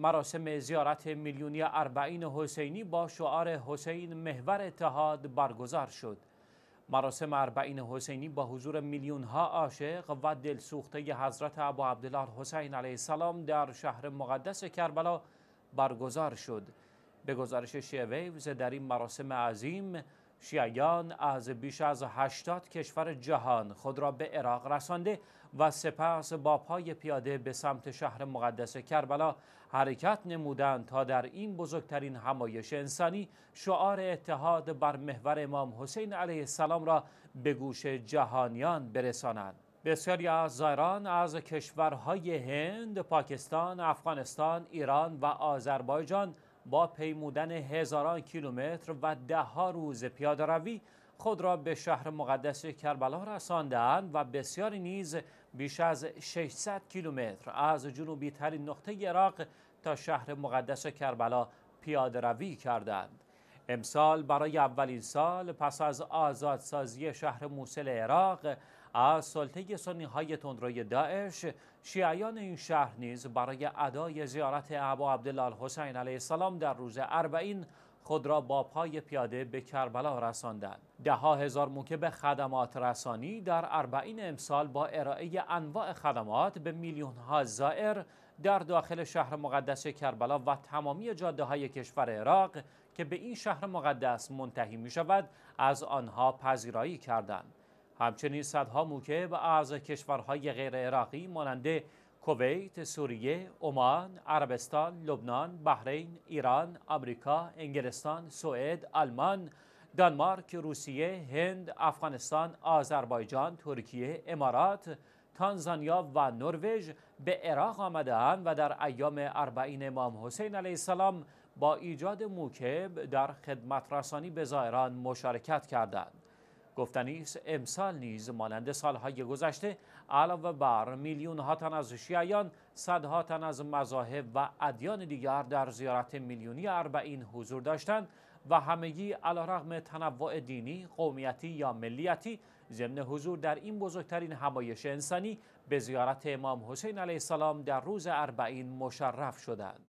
مراسم زیارت میلیونی اربعین حسینی با شعار حسین محور اتحاد برگزار شد. مراسم اربعین حسینی با حضور میلیون ها عاشق و دلسوخته حضرت ابو عبدالله حسین علیه السلام در شهر مقدس کربلا برگزار شد. به گزارش شیویوز در این مراسم عظیم شیعیان از بیش از 80 کشور جهان خود را به عراق رسانده و سپس با پای پیاده به سمت شهر مقدس کربلا حرکت نمودند تا در این بزرگترین همایش انسانی شعار اتحاد بر محور امام حسین علیه السلام را به گوش جهانیان برسانند بسیاری از زائران از کشورهای هند، پاکستان، افغانستان، ایران و آذربایجان با پیمودن هزاران کیلومتر و دهها روز پیاده روی خود را به شهر مقدس کربلا رساندند و بسیاری نیز بیش از 600 کیلومتر از جنوبی ترین نقطه عراق تا شهر مقدس کربلا پیاده روی کردند امسال برای اولین سال پس از آزادسازی شهر موسل عراق از سلطه سنی های تندروی داعش شیعیان این شهر نیز برای ادای زیارت ابا عبدالله حسین علیه السلام در روز اربعین خود را با پای پیاده به کربلا رساندند. ده ها هزار موکب خدمات رسانی در اربعین امسال با ارائه انواع خدمات به میلیون ها زائر در داخل شهر مقدس کربلا و تمامی جاده های کشور عراق که به این شهر مقدس منتهی می شود از آنها پذیرایی کردند. همچنین صدها موکه و از کشورهای غیر عراقی مانند کویت، سوریه، عمان، عربستان، لبنان، بحرین، ایران، آمریکا، انگلستان، سوئد، آلمان، دانمارک، روسیه، هند، افغانستان، آذربایجان، ترکیه، امارات، تانزانیا و نروژ به عراق آمدهاند و در ایام اربعین امام حسین علیه السلام با ایجاد موکب در خدمت رسانی به زائران مشارکت کردند. گفتنی امسال نیز مانند سالهای گذشته علاوه بر میلیون ها تن از شیعیان صدها تن از مذاهب و ادیان دیگر در زیارت میلیونی اربعین حضور داشتند و همگی رغم تنوع دینی، قومیتی یا ملیتی ضمن حضور در این بزرگترین همایش انسانی به زیارت امام حسین علیه السلام در روز اربعین مشرف شدند.